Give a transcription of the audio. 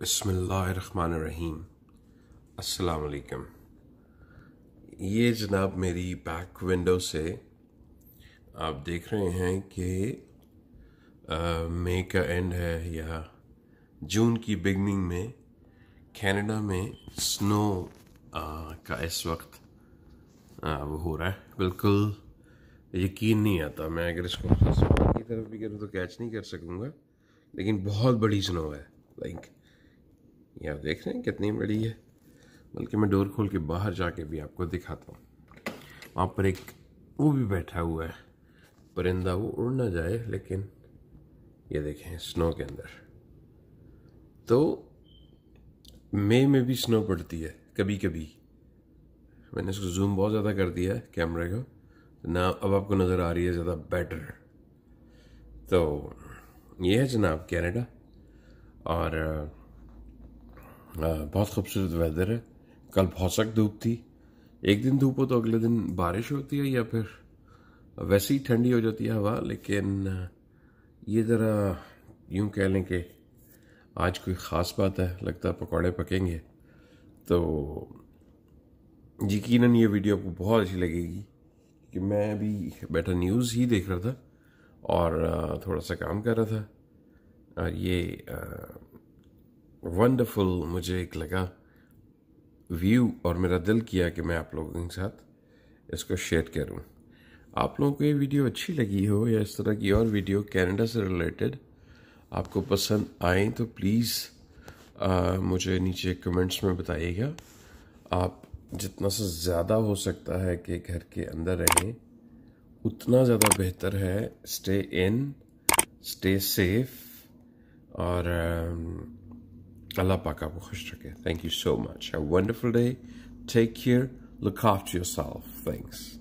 बसमीम अलकम ये जनाब मेरी बैक विंडो से आप देख रहे हैं कि मई का एंड है या जून की बिगनिंग में कनाडा में स्नो आ, का इस वक्त आ, वो हो रहा है बिल्कुल यकीन नहीं आता मैं अगर इसको की तरफ भी करूँ तो कैच नहीं कर सकूँगा लेकिन बहुत बड़ी स्नो है लाइक like, ये आप देख रहे हैं कितनी बड़ी है बल्कि मैं डोर खोल के बाहर जाके भी आपको दिखाता हूँ वहाँ पर एक वो भी बैठा हुआ है परिंदा वो उड़ ना जाए लेकिन ये देखें स्नो के अंदर तो मई में भी स्नो पड़ती है कभी कभी मैंने इसको जूम बहुत ज़्यादा कर दिया है कैमरे को ना अब आपको नज़र आ रही है ज़्यादा बेटर तो ये है जनाब कैनेडा और बहुत खूबसूरत वेदर है कल बहुत सख्त धूप थी एक दिन धूप हो तो अगले दिन बारिश होती है या फिर वैसे ही ठंडी हो जाती है हवा लेकिन ये ज़रा यूँ कह लें कि आज कोई ख़ास बात है लगता है पकौड़े पकेंगे तो यकीन ये वीडियो आपको बहुत अच्छी लगेगी कि मैं अभी बैठा न्यूज़ ही देख रहा था और थोड़ा सा काम कर रहा था और ये वंडरफुल मुझे एक लगा व्यू और मेरा दिल किया कि मैं आप लोगों के साथ इसको शेयर करूं आप लोगों को ये वीडियो अच्छी लगी हो या इस तरह की और वीडियो कैनेडा से रिलेटेड आपको पसंद आए तो प्लीज़ मुझे नीचे कमेंट्स में बताइएगा आप जितना से ज़्यादा हो सकता है कि घर के अंदर रहें उतना ज़्यादा बेहतर है स्टे इन स्टे सेफ और Thank you so much. Have a wonderful day. Take care. Look after yourself. Thanks.